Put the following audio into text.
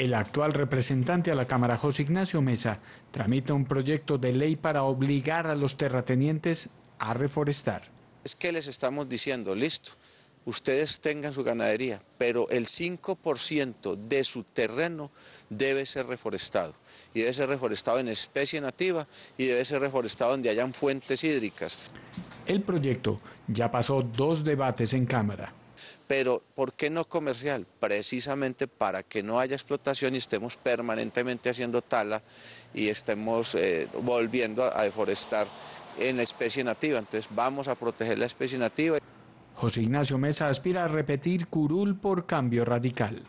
El actual representante a la Cámara, José Ignacio Mesa, tramita un proyecto de ley para obligar a los terratenientes a reforestar. Es que les estamos diciendo, listo, ustedes tengan su ganadería, pero el 5% de su terreno debe ser reforestado. Y debe ser reforestado en especie nativa y debe ser reforestado donde hayan fuentes hídricas. El proyecto ya pasó dos debates en Cámara. Pero ¿por qué no comercial? Precisamente para que no haya explotación y estemos permanentemente haciendo tala y estemos eh, volviendo a, a deforestar en la especie nativa. Entonces vamos a proteger la especie nativa. José Ignacio Mesa aspira a repetir curul por cambio radical.